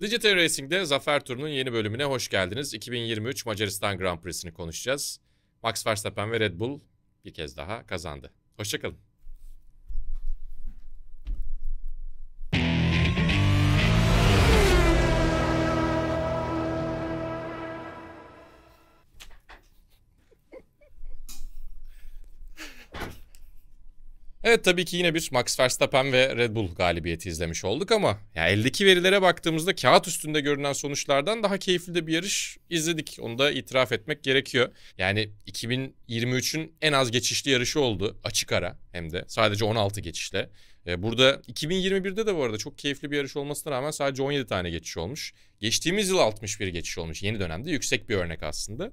Digital Racing'de Zafer Turu'nun yeni bölümüne hoş geldiniz. 2023 Macaristan Grand Prix'sini konuşacağız. Max Verstappen ve Red Bull bir kez daha kazandı. Hoşçakalın. tabii ki yine bir Max Verstappen ve Red Bull galibiyeti izlemiş olduk ama ya eldeki verilere baktığımızda kağıt üstünde görünen sonuçlardan daha keyifli de bir yarış izledik. Onu da itiraf etmek gerekiyor. Yani 2023'ün en az geçişli yarışı oldu açık ara hem de sadece 16 geçişle. E, burada 2021'de de bu arada çok keyifli bir yarış olmasına rağmen sadece 17 tane geçiş olmuş. Geçtiğimiz yıl 61 geçiş olmuş. Yeni dönemde yüksek bir örnek aslında.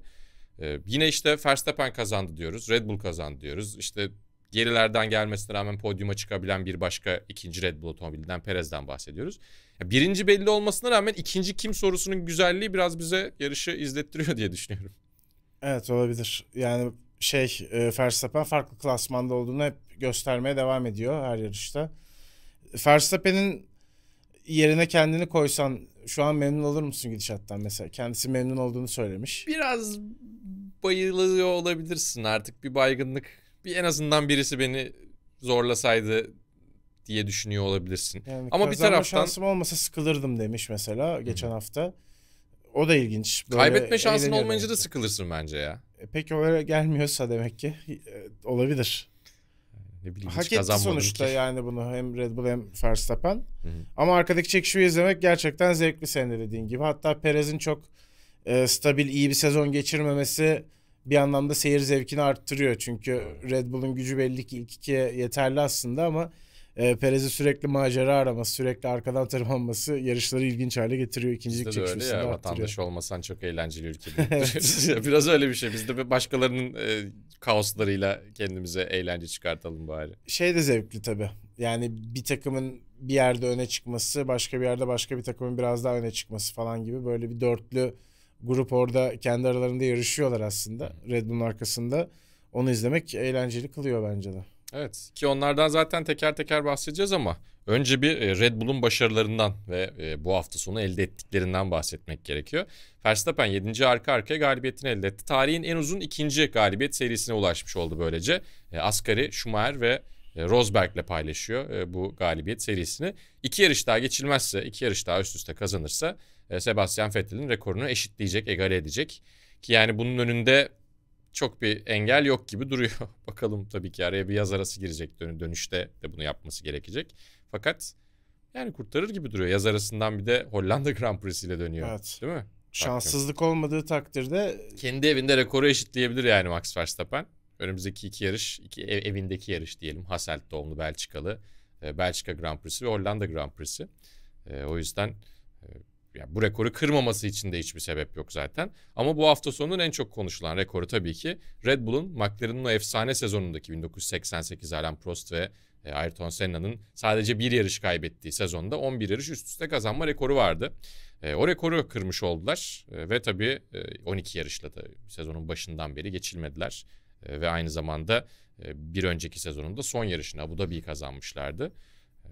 Ee, yine işte Verstappen kazandı diyoruz. Red Bull kazandı diyoruz. İşte gerilerden gelmesine rağmen podyuma çıkabilen bir başka ikinci Red Bull otomobilinden Perez'den bahsediyoruz. birinci belli olmasına rağmen ikinci kim sorusunun güzelliği biraz bize yarışı izlettiriyor diye düşünüyorum. Evet olabilir. Yani şey e, Verstappen farklı klasmanda olduğunu hep göstermeye devam ediyor her yarışta. Verstappen'in yerine kendini koysan şu an memnun olur musun gidişattan mesela? Kendisi memnun olduğunu söylemiş. Biraz bayılıyor olabilirsin artık bir baygınlık bir en azından birisi beni zorlasaydı diye düşünüyor olabilirsin. Yani Ama bir taraftan şansım olmasa sıkılırdım demiş mesela geçen hmm. hafta. O da ilginç. Böyle Kaybetme şansın olmayınca da sıkılırsın bence ya. E, pek öyle gelmiyorsa demek ki e, olabilir. Ne bileyim, Hak etti sonuçta ki. yani bunu hem Red Bull hem Verstappen. Ama arkadaki çekişmeyi izlemek gerçekten zevkli senin de dediğin gibi. Hatta Perez'in çok e, stabil iyi bir sezon geçirmemesi bir anlamda seyir zevkini arttırıyor. Çünkü Red Bull'un gücü belli ki ilk ikiye yeterli aslında ama e, Perez'i sürekli macera araması, sürekli arkadan tırmanması yarışları ilginç hale getiriyor. İkincilik Bizde de öyle ya, vatandaş olmasan çok eğlenceli ülke Biraz öyle bir şey. Biz de bir başkalarının e, kaoslarıyla kendimize eğlence çıkartalım bari. Şey de zevkli tabii. Yani bir takımın bir yerde öne çıkması, başka bir yerde başka bir takımın biraz daha öne çıkması falan gibi böyle bir dörtlü grup orada kendi aralarında yarışıyorlar aslında Red Bull'un arkasında. Onu izlemek eğlenceli kılıyor bence de. Evet ki onlardan zaten teker teker bahsedeceğiz ama önce bir e, Red Bull'un başarılarından ve e, bu hafta sonu elde ettiklerinden bahsetmek gerekiyor. Verstappen 7. arka arkaya galibiyetini elde etti. Tarihin en uzun ikinci galibiyet serisine ulaşmış oldu böylece. E, Asgari, Schumacher ve Rosberg'le paylaşıyor bu galibiyet serisini. İki yarış daha geçilmezse, iki yarış daha üst üste kazanırsa e, Sebastian Vettel'in rekorunu eşitleyecek, egale edecek. Ki yani bunun önünde çok bir engel yok gibi duruyor. Bakalım tabii ki araya bir yaz arası girecek dön dönüşte de bunu yapması gerekecek. Fakat yani kurtarır gibi duruyor. Yaz arasından bir de Hollanda Grand Prix'si ile dönüyor. Evet. Değil mi? Şanssızlık Farklı. olmadığı takdirde kendi evinde rekoru eşitleyebilir yani Max Verstappen. Önümüzdeki iki yarış, iki ev, evindeki yarış diyelim. Hasselt doğumlu Belçikalı. E, Belçika Grand Prix'si ve Hollanda Grand Prix'si. E, o yüzden yani bu rekoru kırmaması için de hiçbir sebep yok zaten. Ama bu hafta sonunun en çok konuşulan rekoru tabii ki Red Bull'un McLaren'ın o efsane sezonundaki 1988 Alain Prost ve e, Ayrton Senna'nın sadece bir yarış kaybettiği sezonda 11 yarış üst üste kazanma rekoru vardı. E, o rekoru kırmış oldular e, ve tabii 12 yarışla da sezonun başından beri geçilmediler. ve aynı zamanda bir önceki sezonunda son yarışını Abu Dhabi'yi kazanmışlardı.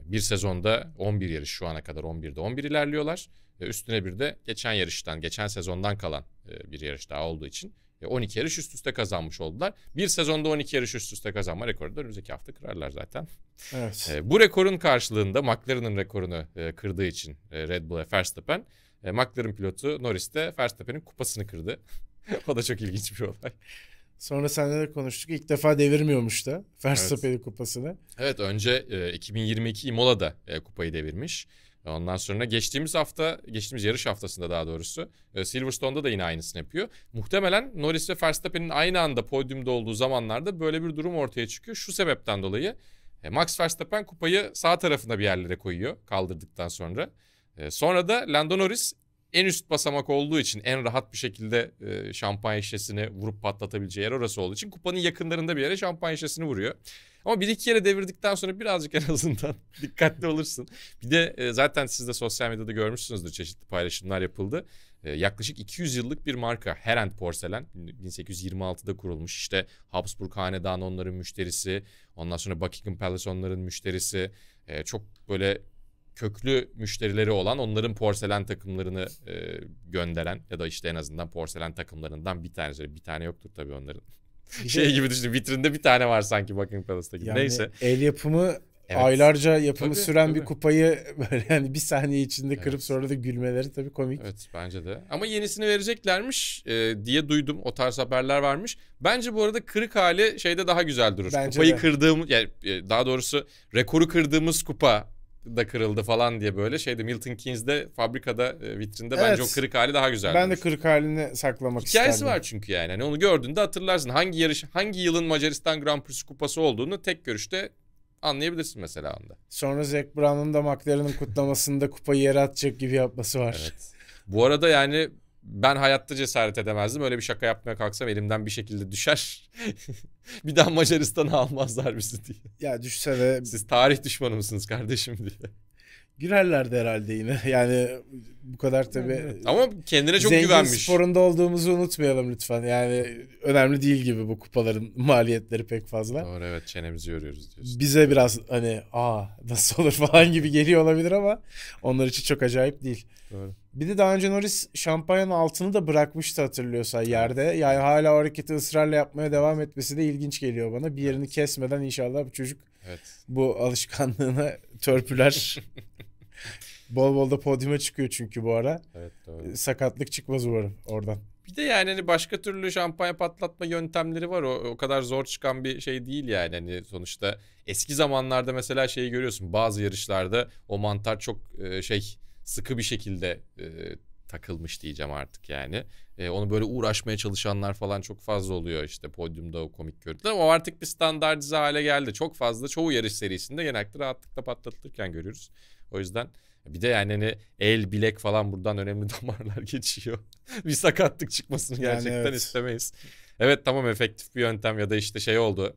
bir sezonda 11 yarış şu ana kadar 11'de 11 ilerliyorlar. Üstüne bir de geçen yarıştan, geçen sezondan kalan e, bir yarış daha olduğu için 12 e, yarış üst üste kazanmış oldular. Bir sezonda 12 yarış üst üste kazanma rekoru da önümüzdeki hafta kırarlar zaten. Evet. E, bu rekorun karşılığında McLaren'ın rekorunu kırdığı için Red Bull'a Verstappen, McLaren pilotu Norris de Verstappen'in kupasını kırdı. o da çok ilginç bir olay. Sonra seninle de konuştuk. İlk defa devirmiyormuş da Verstappen'in evet. kupasını. Evet önce 2022 Imola'da kupayı devirmiş. E, ondan sonra geçtiğimiz hafta, geçtiğimiz yarış haftasında daha doğrusu e, Silverstone'da da yine aynısını yapıyor. Muhtemelen Norris ve Verstappen'in aynı anda podyumda olduğu zamanlarda böyle bir durum ortaya çıkıyor. Şu sebepten dolayı e, Max Verstappen kupayı sağ tarafına bir yerlere koyuyor kaldırdıktan sonra. Sonra da Lando Norris en üst basamak olduğu için en rahat bir şekilde şampanya şişesini vurup patlatabileceği yer orası olduğu için kupanın yakınlarında bir yere şampanya şişesini vuruyor. Ama bir iki yere devirdikten sonra birazcık en azından dikkatli olursun. Bir de e, zaten siz de sosyal medyada görmüşsünüzdür çeşitli paylaşımlar yapıldı. E, yaklaşık 200 yıllık bir marka Herend Porselen 1826'da kurulmuş. İşte Habsburg Hanedanı onların müşterisi. Ondan sonra Buckingham Palace onların müşterisi. E, çok böyle köklü müşterileri olan onların porselen takımlarını e, gönderen ya da işte en azından porselen takımlarından bir tanesi bir tane yoktur tabii onların şey gibi düşündüm. Vitrinde bir tane var sanki Buckingham Palace'ta gibi. Yani Neyse. El yapımı Evet. Aylarca yapımı tabii, süren tabii. bir kupayı böyle yani bir saniye içinde evet. kırıp sonra da gülmeleri tabii komik. Evet bence de. Ama yenisini vereceklermiş e, diye duydum. O tarz haberler varmış. Bence bu arada kırık hali şeyde daha güzel durur. Bence kupayı de. kırdığımız yani e, daha doğrusu rekoru kırdığımız kupa da kırıldı falan diye böyle şeydi. Milton Keynes'de fabrikada e, vitrinde evet. bence o kırık hali daha güzel. Ben de kırık halini saklamak Hikayesi isterdim. Hikayesi var çünkü yani. Hani onu gördüğünde hatırlarsın hangi yarış hangi yılın Macaristan Grand Prix kupası olduğunu tek görüşte anlayabilirsin mesela onda. Sonra Zac Brown'un da McLaren'ın kutlamasında kupayı yere atacak gibi yapması var. Evet. Bu arada yani ben hayatta cesaret edemezdim. Öyle bir şaka yapmaya kalksam elimden bir şekilde düşer. bir daha Macaristan'a almazlar bizi diye. Ya düşse de... Siz tarih düşmanı mısınız kardeşim diye. Girerlerdi herhalde yine. Yani bu kadar tabii. Ama kendine çok zengin güvenmiş. sporunda olduğumuzu unutmayalım lütfen. Yani önemli değil gibi bu kupaların maliyetleri pek fazla. Doğru evet çenemizi yoruyoruz diyorsun. Bize biraz hani aa nasıl olur falan gibi geliyor olabilir ama onlar için çok acayip değil. Doğru. Bir de daha önce Norris şampanyanın altını da bırakmıştı hatırlıyorsa yerde. Yani hala o hareketi ısrarla yapmaya devam etmesi de ilginç geliyor bana. Bir yerini kesmeden inşallah bu çocuk evet. bu alışkanlığına törpüler. bol bol da podyuma çıkıyor çünkü bu ara. Evet, doğru. E, sakatlık çıkmaz umarım oradan. Bir de yani hani başka türlü şampanya patlatma yöntemleri var. O, o kadar zor çıkan bir şey değil yani. Hani sonuçta eski zamanlarda mesela şeyi görüyorsun. Bazı yarışlarda o mantar çok e, şey sıkı bir şekilde e, takılmış diyeceğim artık yani. E, onu böyle uğraşmaya çalışanlar falan çok fazla oluyor işte podyumda o komik görüntüler ama o artık bir standartize hale geldi. Çok fazla çoğu yarış serisinde genellikle rahatlıkla patlatılırken görüyoruz. O yüzden bir de yani hani el bilek falan buradan önemli damarlar geçiyor. bir sakatlık çıkmasını gerçekten yani evet. istemeyiz. Evet tamam efektif bir yöntem ya da işte şey oldu.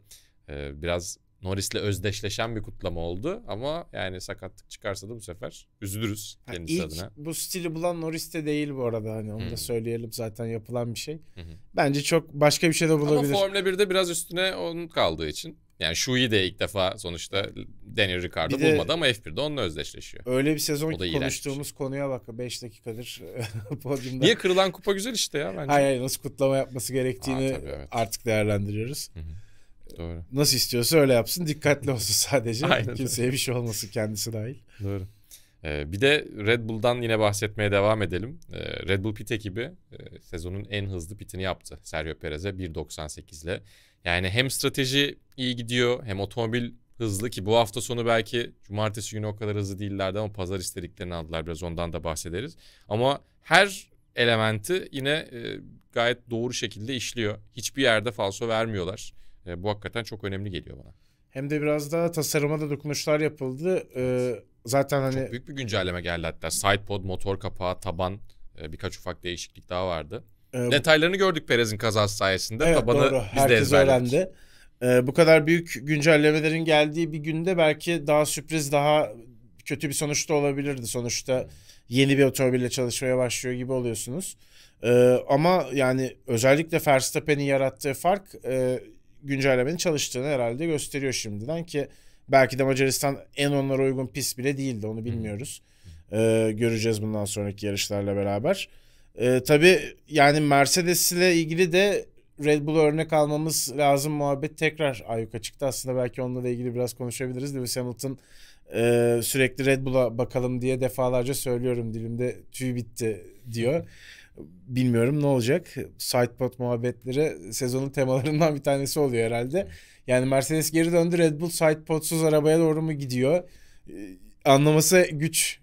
Ee, biraz Norris'le özdeşleşen bir kutlama oldu ama yani sakatlık çıkarsa da bu sefer üzülürüz kendisi yani ilk adına. Bu stili bulan Norris de değil bu arada hani onu hmm. da söyleyelim zaten yapılan bir şey. Hmm. Bence çok başka bir şey de bulabilir. Ama Formula 1'de biraz üstüne onun kaldığı için. Yani Şu'yu de ilk defa sonuçta Daniel Ricciardo de, bulmadı ama F1'de onunla özdeşleşiyor. Öyle bir sezon ki konuştuğumuz şey. konuya bak 5 dakikadır podyumda. Niye kırılan kupa güzel işte ya bence. Hayır hayır nasıl kutlama yapması gerektiğini Aa, tabii, evet. artık değerlendiriyoruz. Hı hı. Doğru. Nasıl istiyorsa öyle yapsın. Dikkatli olsun sadece. Aynen Kimseye bir şey olmasın kendisi dahil. Doğru. Ee, bir de Red Bull'dan yine bahsetmeye devam edelim. Ee, Red Bull pit ekibi e, sezonun en hızlı pitini yaptı. Sergio Perez'e 1.98 ile. Yani hem strateji iyi gidiyor hem otomobil hızlı ki bu hafta sonu belki cumartesi günü o kadar hızlı değillerdi ama pazar istediklerini aldılar biraz ondan da bahsederiz. Ama her elementi yine e, gayet doğru şekilde işliyor. Hiçbir yerde falso vermiyorlar. E, bu hakikaten çok önemli geliyor bana. Hem de biraz daha tasarıma da dokunuşlar yapıldı. Ee, zaten hani... Çok büyük bir güncelleme geldi hatta. Sidepod, motor kapağı, taban e, birkaç ufak değişiklik daha vardı. Ee, Detaylarını gördük Perez'in kazası sayesinde. Evet Tabanı doğru. Biz Herkes de öğrendi. Ee, bu kadar büyük güncellemelerin geldiği bir günde belki daha sürpriz, daha kötü bir sonuçta olabilirdi. Sonuçta yeni bir otomobille çalışmaya başlıyor gibi oluyorsunuz. Ee, ama yani özellikle Verstappen'in yarattığı fark e, güncellemenin çalıştığını herhalde gösteriyor şimdiden ki belki de Macaristan en onlara uygun pis bile değildi onu bilmiyoruz. Ee, göreceğiz bundan sonraki yarışlarla beraber. Ee, tabii yani Mercedes ile ilgili de Red Bull örnek almamız lazım muhabbet tekrar ayyuka çıktı. Aslında belki onunla da ilgili biraz konuşabiliriz. Lewis Hamilton e, sürekli Red Bull'a bakalım diye defalarca söylüyorum dilimde tüy bitti diyor bilmiyorum ne olacak. Sidepod muhabbetleri sezonun temalarından bir tanesi oluyor herhalde. Yani Mercedes geri döndü Red Bull sidepodsuz arabaya doğru mu gidiyor? Ee, anlaması güç.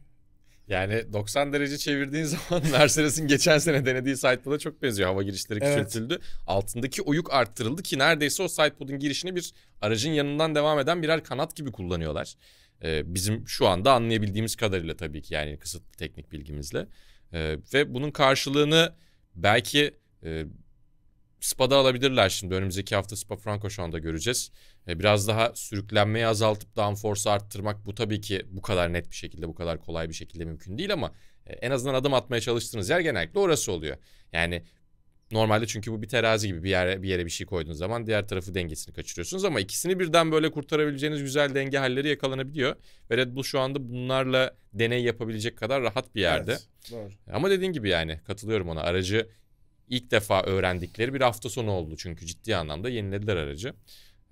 Yani 90 derece çevirdiğin zaman Mercedes'in geçen sene denediği sidepod'a çok benziyor. Hava girişleri küçültüldü. Evet. Altındaki oyuk arttırıldı ki neredeyse o sidepod'un girişini bir aracın yanından devam eden birer kanat gibi kullanıyorlar. Ee, bizim şu anda anlayabildiğimiz kadarıyla tabii ki yani kısıtlı teknik bilgimizle. E, ve bunun karşılığını belki e, Spa'da alabilirler şimdi. Önümüzdeki hafta Spa anda göreceğiz. E, biraz daha sürüklenmeyi azaltıp downforce'u arttırmak bu tabii ki bu kadar net bir şekilde, bu kadar kolay bir şekilde mümkün değil ama e, en azından adım atmaya çalıştığınız yer genellikle orası oluyor. Yani Normalde çünkü bu bir terazi gibi bir yere bir yere bir şey koyduğunuz zaman diğer tarafı dengesini kaçırıyorsunuz ama ikisini birden böyle kurtarabileceğiniz güzel denge halleri yakalanabiliyor. Ve Red Bull şu anda bunlarla deney yapabilecek kadar rahat bir yerde. Evet, doğru. Ama dediğin gibi yani katılıyorum ona. Aracı ilk defa öğrendikleri bir hafta sonu oldu çünkü ciddi anlamda yenilediler aracı.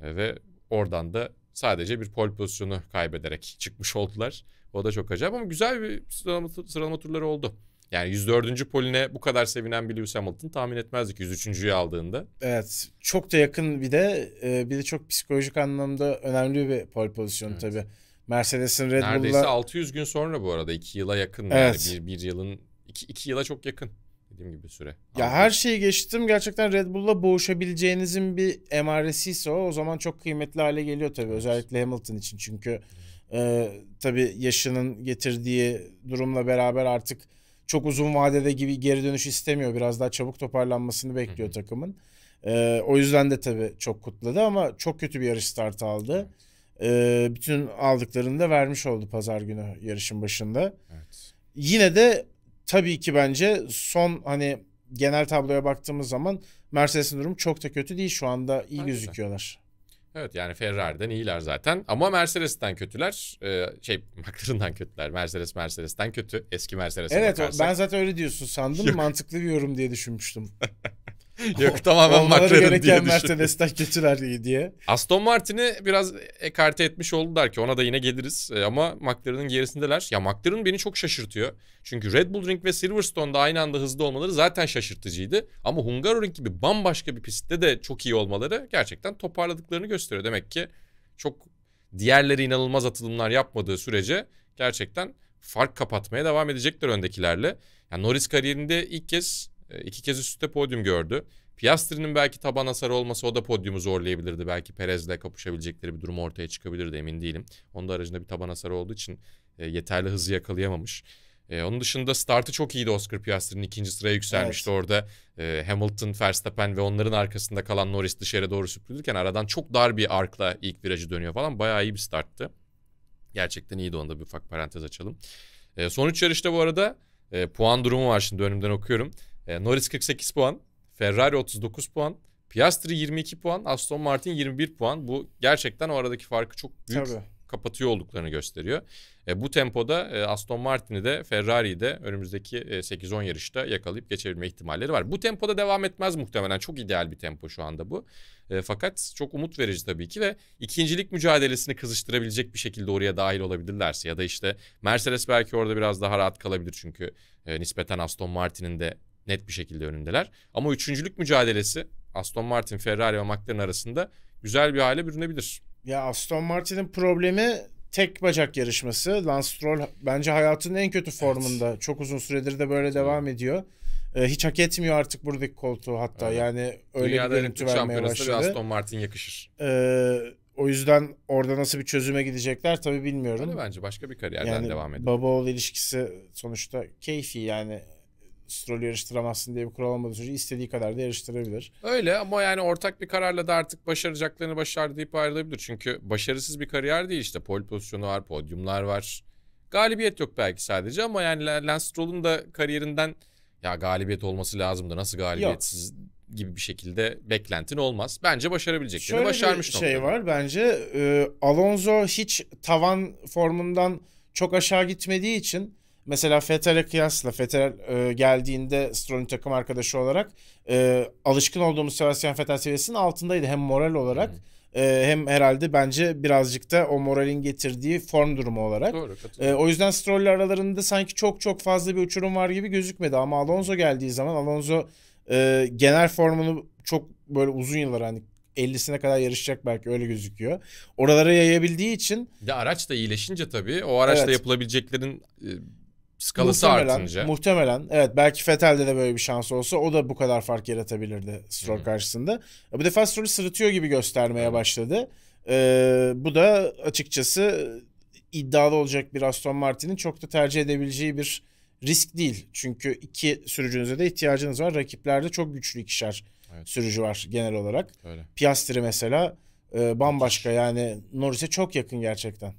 E, ve oradan da sadece bir pol pozisyonu kaybederek çıkmış oldular. O da çok acayip ama güzel bir sıralama, sıralama turları oldu. Yani 104. poline bu kadar sevinen bir Lewis Hamilton tahmin etmezdik 103.yü aldığında. Evet. Çok da yakın bir de e, bir de çok psikolojik anlamda önemli bir pol pozisyonu evet. tabii. Mercedes'in Red Bull'la... Neredeyse 600 gün sonra bu arada. 2 yıla yakın evet. yani. Bir, bir yılın... 2 yıla çok yakın dediğim gibi süre. Ya Anladım. her şeyi geçtim. Gerçekten Red Bull'la boğuşabileceğinizin bir emaresi ise o. O zaman çok kıymetli hale geliyor tabii. Evet. Özellikle Hamilton için. Çünkü e, tabii yaşının getirdiği durumla beraber artık çok uzun vadede gibi geri dönüş istemiyor. Biraz daha çabuk toparlanmasını bekliyor Hı-hı. takımın. Ee, o yüzden de tabii çok kutladı ama çok kötü bir yarış startı aldı. Ee, bütün aldıklarını da vermiş oldu pazar günü yarışın başında. Evet. Yine de tabii ki bence son hani genel tabloya baktığımız zaman Mercedes'in durumu çok da kötü değil. Şu anda iyi Aynen. gözüküyorlar. Evet yani Ferrari'den iyiler zaten ama Mercedes'ten kötüler. Ee, şey McLaren'dan kötüler. Mercedes Mercedes'ten kötü. Eski Mercedes'e Evet bakarsak. ben zaten öyle diyorsun sandım. Yok. Mantıklı bir yorum diye düşünmüştüm. Yok tamamen McLaren diye Mercedes'ten kötüler diye. Aston Martin'i biraz ekarte etmiş oldular ki ona da yine geliriz. E, ama McLaren'ın gerisindeler. Ya McLaren beni çok şaşırtıyor. Çünkü Red Bull Ring ve Silverstone'da aynı anda hızlı olmaları zaten şaşırtıcıydı. Ama Hungaroring gibi bambaşka bir pistte de çok iyi olmaları gerçekten toparladıklarını gösteriyor. Demek ki çok diğerleri inanılmaz atılımlar yapmadığı sürece gerçekten fark kapatmaya devam edecekler öndekilerle. Yani Norris kariyerinde ilk kez ee, iki kez üst üste podyum gördü. Piastri'nin belki taban hasarı olmasa o da podyumu zorlayabilirdi. Belki Perez'le kapışabilecekleri bir durum ortaya çıkabilirdi emin değilim. Onun da aracında bir taban hasarı olduğu için e, yeterli hızı yakalayamamış. E, onun dışında startı çok iyiydi Oscar Piastri'nin ikinci sıraya yükselmişti evet. orada. E, Hamilton, Verstappen ve onların arkasında kalan Norris dışarı doğru süpürülürken aradan çok dar bir arkla ilk virajı dönüyor falan. Bayağı iyi bir starttı. Gerçekten iyiydi onda bir ufak parantez açalım. E, son üç yarışta bu arada e, puan durumu var şimdi önümden okuyorum. E, Norris 48 puan, Ferrari 39 puan, Piastri 22 puan, Aston Martin 21 puan. Bu gerçekten o aradaki farkı çok büyük Tabii. kapatıyor olduklarını gösteriyor. E, bu tempoda e, Aston Martin'i de Ferrari'yi de önümüzdeki e, 8-10 yarışta yakalayıp geçebilme ihtimalleri var. Bu tempoda devam etmez muhtemelen. Çok ideal bir tempo şu anda bu. E, fakat çok umut verici tabii ki ve ikincilik mücadelesini kızıştırabilecek bir şekilde oraya dahil olabilirlerse ya da işte Mercedes belki orada biraz daha rahat kalabilir çünkü e, nispeten Aston Martin'in de net bir şekilde önündeler. Ama üçüncülük mücadelesi Aston Martin, Ferrari ve McLaren arasında güzel bir hale bürünebilir. Ya Aston Martin'in problemi tek bacak yarışması. Lance Stroll bence hayatının en kötü formunda. Evet. Çok uzun süredir de böyle evet. devam ediyor. Ee, hiç hak etmiyor artık buradaki koltuğu hatta. Evet. Yani öyle Dünyada bir görüntü vermeye başladı. Aston Martin yakışır. Ee, o yüzden orada nasıl bir çözüme gidecekler tabii bilmiyorum. Öyle bence başka bir kariyerden yani, devam edelim. Baba oğul ilişkisi sonuçta keyfi yani stroll yarıştıramazsın diye bir kural olmadığı sürece istediği kadar da yarıştırabilir. Öyle ama yani ortak bir kararla da artık başaracaklarını başardı deyip ayrılabilir. Çünkü başarısız bir kariyer değil işte. Pol pozisyonu var, podyumlar var. Galibiyet yok belki sadece ama yani Lance Stroll'un da kariyerinden ya galibiyet olması lazımdı. Nasıl galibiyetsiz yok gibi bir şekilde beklentin olmaz. Bence başarabilecekleri Şöyle başarmış. Şöyle bir şey noktada. var bence e, Alonso hiç tavan formundan çok aşağı gitmediği için Mesela Fetter'e kıyasla Fetter e, geldiğinde Stroll'ün takım arkadaşı olarak e, alışkın olduğumuz Sebastian Vettel seviyesinin altındaydı hem moral olarak hmm. hem herhalde bence birazcık da o moralin getirdiği form durumu olarak. Doğru, e, o yüzden Stroll'le aralarında sanki çok çok fazla bir uçurum var gibi gözükmedi ama Alonso geldiği zaman Alonso e, genel formunu çok böyle uzun yıllar hani 50'sine kadar yarışacak belki öyle gözüküyor. Oralara yayabildiği için. de araç da iyileşince tabii o araçta evet. yapılabileceklerin skalası muhtemelen, artınca. Muhtemelen evet belki Fetel'de de böyle bir şans olsa o da bu kadar fark yaratabilirdi Stroll hmm. karşısında. E, bu defa Stroll'ü sırıtıyor gibi göstermeye hmm. başladı. Ee, bu da açıkçası iddialı olacak bir Aston Martin'in çok da tercih edebileceği bir risk değil. Çünkü iki sürücünüze de ihtiyacınız var. Rakiplerde çok güçlü ikişer evet. sürücü var genel olarak. Öyle. Piastri mesela e, bambaşka yani Norris'e çok yakın gerçekten.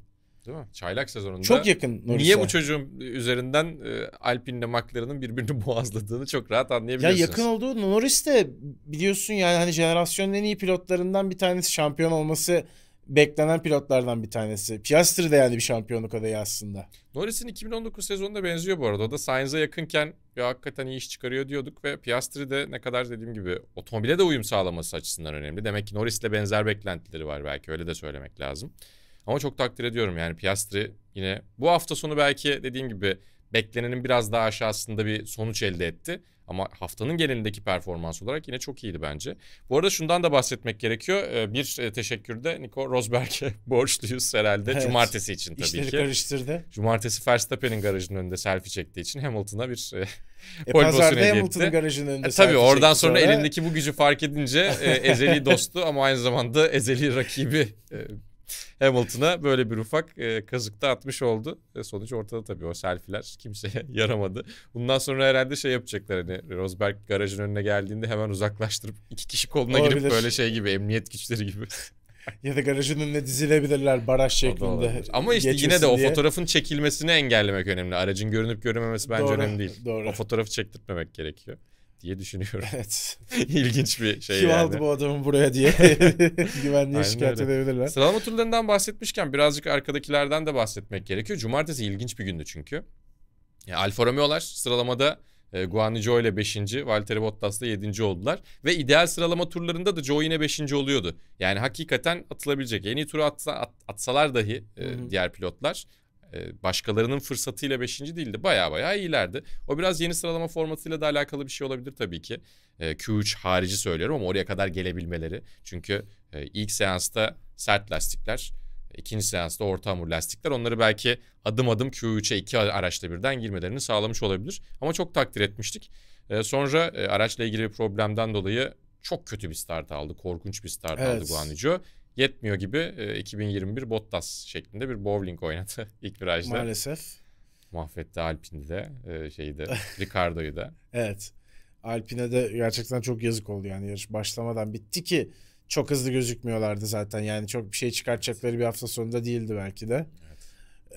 Değil mi? Çaylak sezonunda. Çok yakın Norris'e. Niye bu çocuğun üzerinden e, Alpine'le McLaren'ın birbirini boğazladığını çok rahat anlayabiliyorsunuz. Ya yakın olduğu Norris de biliyorsun yani hani jenerasyonun en iyi pilotlarından bir tanesi şampiyon olması beklenen pilotlardan bir tanesi. Piastri de yani bir şampiyonluk adayı aslında. Norris'in 2019 sezonunda benziyor bu arada. O da Sainz'a yakınken ya hakikaten iyi iş çıkarıyor diyorduk ve Piastri de ne kadar dediğim gibi otomobile de uyum sağlaması açısından önemli. Demek ki Norris'le benzer beklentileri var belki öyle de söylemek lazım. Ama çok takdir ediyorum yani Piastri yine bu hafta sonu belki dediğim gibi beklenenin biraz daha aşağısında bir sonuç elde etti. Ama haftanın genelindeki performans olarak yine çok iyiydi bence. Bu arada şundan da bahsetmek gerekiyor. Ee, bir e, teşekkür de Nico Rosberg'e borçluyuz herhalde. Evet. Cumartesi için tabii İşleri ki. karıştırdı. Cumartesi Verstappen'in garajının önünde selfie çektiği için Hamilton'a bir e, pole e, pozisyonu hediye Hamilton'ın garajının önünde e, Tabii oradan sonra, sonra elindeki bu gücü fark edince e, ezeli dostu ama aynı zamanda ezeli rakibi e, Hamilton'a böyle bir ufak e, da atmış oldu. E, sonuç ortada tabii o selfiler kimseye yaramadı. Bundan sonra herhalde şey yapacaklar hani Rosberg garajın önüne geldiğinde hemen uzaklaştırıp iki kişi koluna Olabilir. girip böyle şey gibi emniyet güçleri gibi. ya da garajın önüne dizilebilirler baraj şeklinde. Ama işte yine de diye. o fotoğrafın çekilmesini engellemek önemli. Aracın görünüp görünmemesi bence doğru, önemli değil. Doğru. O fotoğrafı çektirtmemek gerekiyor diye düşünüyorum. Evet. İlginç bir şey Kim yani. aldı bu adamı buraya diye güvenliğe şikayet öyle. edebilirler. Sıralama turlarından bahsetmişken birazcık arkadakilerden de bahsetmek gerekiyor. Cumartesi ilginç bir gündü çünkü. Yani Alfa Romeo'lar sıralamada e, Guan Zhou ile 5. Valtteri Bottas da 7. oldular. Ve ideal sıralama turlarında da Joe yine 5. oluyordu. Yani hakikaten atılabilecek. yeni iyi turu atsa, at, atsalar dahi e, diğer pilotlar e, başkalarının fırsatıyla 5. değildi. Baya baya iyilerdi. O biraz yeni sıralama formatıyla da alakalı bir şey olabilir tabii ki. E, Q3 harici söylüyorum ama oraya kadar gelebilmeleri. Çünkü e, ilk seansta sert lastikler, ikinci seansta orta hamur lastikler. Onları belki adım adım Q3'e iki araçla birden girmelerini sağlamış olabilir. Ama çok takdir etmiştik. Sonra araçla ilgili bir problemden dolayı çok kötü bir start aldı. Korkunç bir start evet. aldı Guanaju yetmiyor gibi e, 2021 Bottas şeklinde bir bowling oynadı ilk virajda. Maalesef. Mahvetti Alpine'i de e, şeyi de Ricardo'yu da. evet. Alpine de gerçekten çok yazık oldu yani yarış başlamadan bitti ki çok hızlı gözükmüyorlardı zaten yani çok bir şey çıkartacakları bir hafta sonunda değildi belki de. Evet.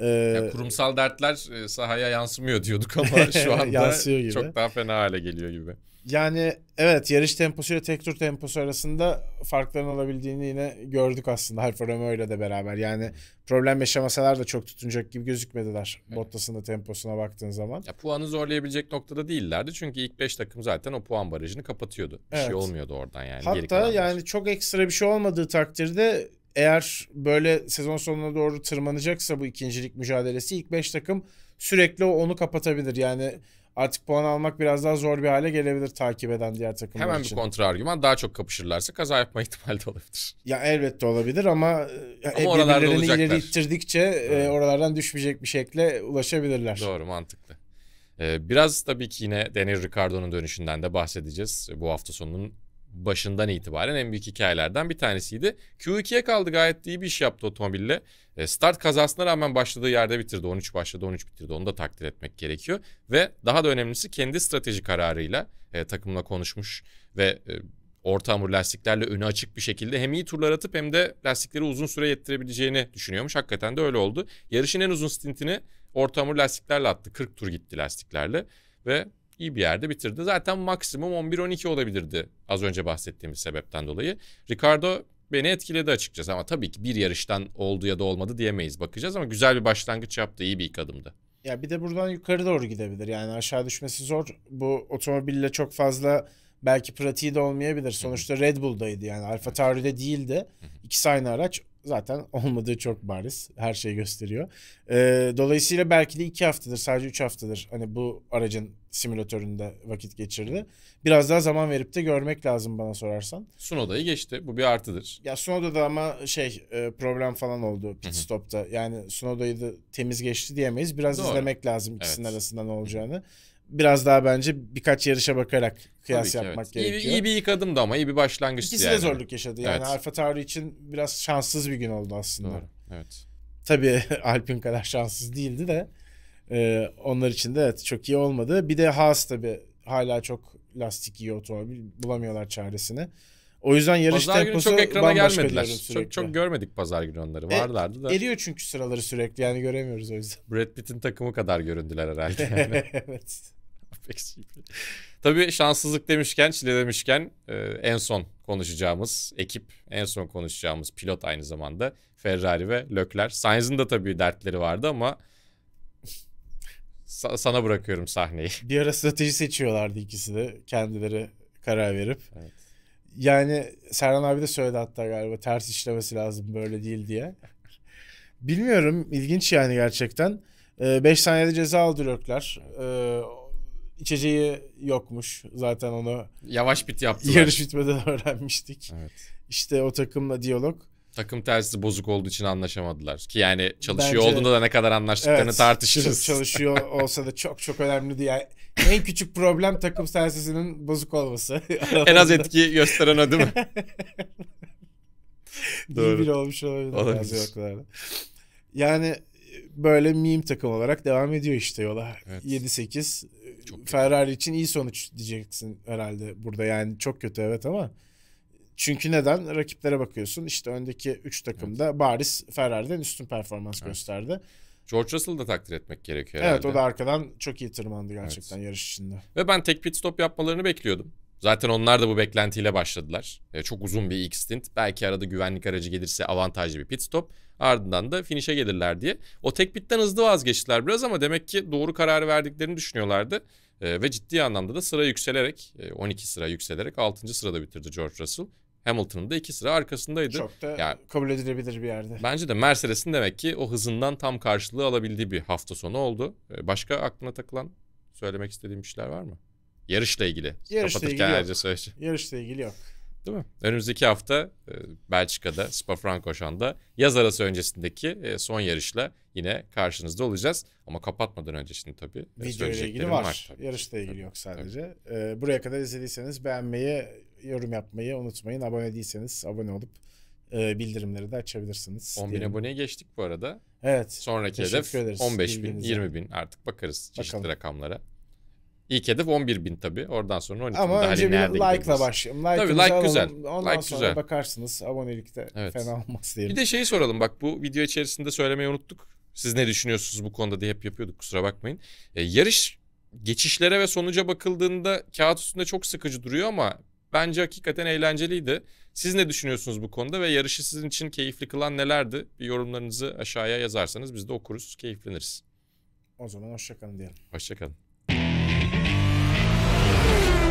Ee, ya kurumsal dertler e, sahaya yansımıyor diyorduk ama şu anda çok daha fena hale geliyor gibi. Yani evet yarış temposu ile tek tur temposu arasında farkların olabildiğini yine gördük aslında Alfa Romeo ile de beraber. Yani problem yaşamasalar da çok tutunacak gibi gözükmediler evet. Bottas'ın da temposuna baktığın zaman. Ya, puanı zorlayabilecek noktada değillerdi çünkü ilk 5 takım zaten o puan barajını kapatıyordu. Bir şey evet. şey olmuyordu oradan yani. Hatta yani çok ekstra bir şey olmadığı takdirde eğer böyle sezon sonuna doğru tırmanacaksa bu ikincilik mücadelesi ilk 5 takım sürekli onu kapatabilir. Yani artık puan almak biraz daha zor bir hale gelebilir takip eden diğer takımlar Hemen için. Hemen bir kontra argüman daha çok kapışırlarsa kaza yapma ihtimali de olabilir. Ya elbette olabilir ama, e, ama birbirlerini ileri ittirdikçe e, evet. e, oralardan düşmeyecek bir şekle ulaşabilirler. Doğru mantıklı. Ee, biraz tabii ki yine Daniel Ricardo'nun dönüşünden de bahsedeceğiz. Bu hafta sonunun başından itibaren en büyük hikayelerden bir tanesiydi. Q2'ye kaldı gayet iyi bir iş yaptı otomobille. E, start kazasına rağmen başladığı yerde bitirdi. 13 başladı 13 bitirdi. Onu da takdir etmek gerekiyor. Ve daha da önemlisi kendi strateji kararıyla e, takımla konuşmuş ve e, orta hamur lastiklerle önü açık bir şekilde hem iyi turlar atıp hem de lastikleri uzun süre yettirebileceğini düşünüyormuş. Hakikaten de öyle oldu. Yarışın en uzun stintini orta hamur lastiklerle attı. 40 tur gitti lastiklerle ve iyi bir yerde bitirdi. Zaten maksimum 11-12 olabilirdi az önce bahsettiğimiz sebepten dolayı. Ricardo beni etkiledi açıkçası ama tabii ki bir yarıştan oldu ya da olmadı diyemeyiz bakacağız ama güzel bir başlangıç yaptı iyi bir ilk adımdı. Ya bir de buradan yukarı doğru gidebilir yani aşağı düşmesi zor. Bu otomobille çok fazla belki pratiği de olmayabilir. Sonuçta Red Bull'daydı yani Alfa Tauri'de değildi. İkisi aynı araç zaten olmadığı çok bariz. Her şeyi gösteriyor. E, dolayısıyla belki de iki haftadır sadece üç haftadır hani bu aracın simülatöründe vakit geçirdi. Biraz daha zaman verip de görmek lazım bana sorarsan. Sunoda'yı geçti. Bu bir artıdır. Ya Sunoda'da ama şey e, problem falan oldu pit stopta. Yani Sunoda'yı da temiz geçti diyemeyiz. Biraz Doğru. izlemek lazım ikisinin evet. arasında ne olacağını. Hı-hı biraz daha bence birkaç yarışa bakarak kıyas ki, yapmak evet. gerekiyor. İyi, iyi bir ilk adımdı ama iyi bir başlangıçtı İkisi yani. de zorluk yaşadı. Yani evet. Alfa Tauri için biraz şanssız bir gün oldu aslında. Doğru. Evet. Tabii Alp'in kadar şanssız değildi de e, onlar için de evet çok iyi olmadı. Bir de Haas tabii hala çok lastik iyi otomobil bulamıyorlar çaresini. O yüzden yarış pazar temposu çok ekrana gelmediler. Çok çok görmedik pazar günü onları. E, Varlardı da. Eriyor çünkü sıraları sürekli yani göremiyoruz o yüzden. Brad Pitt'in takımı kadar göründüler herhalde. Yani. evet. Tabii şanssızlık demişken, çile demişken e, en son konuşacağımız ekip, en son konuşacağımız pilot aynı zamanda Ferrari ve Lökler. Sainz'ın da tabii dertleri vardı ama sa- sana bırakıyorum sahneyi. Bir ara strateji seçiyorlardı ikisi de kendileri karar verip. Evet. Yani Serhan abi de söyledi hatta galiba ters işlemesi lazım böyle değil diye. Bilmiyorum ilginç yani gerçekten. 5 ee, saniyede ceza aldı Lökler. Ee, İçeceği yokmuş zaten onu. Yavaş bit yaptılar. Yarış bitmeden öğrenmiştik. Evet. İşte o takımla diyalog. Takım tersi bozuk olduğu için anlaşamadılar. Ki yani çalışıyor Bence, olduğunda da ne kadar anlaştıklarını evet, tartışırız. Çalışıyor olsa da çok çok önemli diye. Yani en küçük problem takım tersisinin bozuk olması. en az etki gösteren o değil mi? Doğru. Bir olmuş olabilir. olabilir. Yani böyle meme takım olarak devam ediyor işte yola. Evet. 7-8 çok Ferrari kötü. için iyi sonuç diyeceksin herhalde burada. Yani çok kötü evet ama çünkü neden? Rakiplere bakıyorsun. İşte öndeki 3 takımda evet. bariz Ferrari'den üstün performans evet. gösterdi. George Russell'ı da takdir etmek gerekiyor herhalde. Evet o da arkadan çok iyi tırmandı gerçekten evet. yarış içinde. Ve ben tek pit stop yapmalarını bekliyordum. Zaten onlar da bu beklentiyle başladılar. E, çok uzun bir ilk stint. Belki arada güvenlik aracı gelirse avantajlı bir pit stop. Ardından da finişe gelirler diye. O tek pitten hızlı vazgeçtiler biraz ama demek ki doğru kararı verdiklerini düşünüyorlardı. E, ve ciddi anlamda da sıra yükselerek, e, 12 sıra yükselerek 6. sırada bitirdi George Russell. Hamilton'ın da iki sıra arkasındaydı. Çok da yani, kabul edilebilir bir yerde. Bence de Mercedes'in demek ki o hızından tam karşılığı alabildiği bir hafta sonu oldu. E, başka aklına takılan söylemek istediğim bir şeyler var mı? Yarışla ilgili. Yarışla Kapatırken ilgili ayrıca söyleyeceğim. Yarışla ilgili yok. Değil mi? Önümüzdeki hafta e, Belçika'da Spa-Francorchamps'da yaz arası öncesindeki e, son yarışla yine karşınızda olacağız. Ama kapatmadan önce şimdi tabii e, video ile ilgili var. var tabii. Yarışla ilgili yok sadece. Tabii. Buraya kadar izlediyseniz beğenmeyi, yorum yapmayı unutmayın. Abone değilseniz abone olup bildirimleri de açabilirsiniz. 10 bin diyelim. aboneye geçtik bu arada. Evet. Sonraki hedef ederiz. 15 bin, 20 bin artık bakarız çeşitli Bakalım. rakamlara. İlk hedef 11 bin tabi Oradan sonra 12 bin. Ama önce bir like'la başlayalım. Like tabii like alalım. güzel. Ondan like sonra güzel. bakarsınız abonelikte evet. fena olmaz diyelim. Bir de şeyi soralım bak bu video içerisinde söylemeyi unuttuk. Siz ne düşünüyorsunuz bu konuda diye hep yapıyorduk kusura bakmayın. Ee, yarış geçişlere ve sonuca bakıldığında kağıt üstünde çok sıkıcı duruyor ama bence hakikaten eğlenceliydi. Siz ne düşünüyorsunuz bu konuda ve yarışı sizin için keyifli kılan nelerdi? Bir yorumlarınızı aşağıya yazarsanız biz de okuruz, keyifleniriz. O zaman hoşçakalın diyelim. Hoşçakalın. Thank you.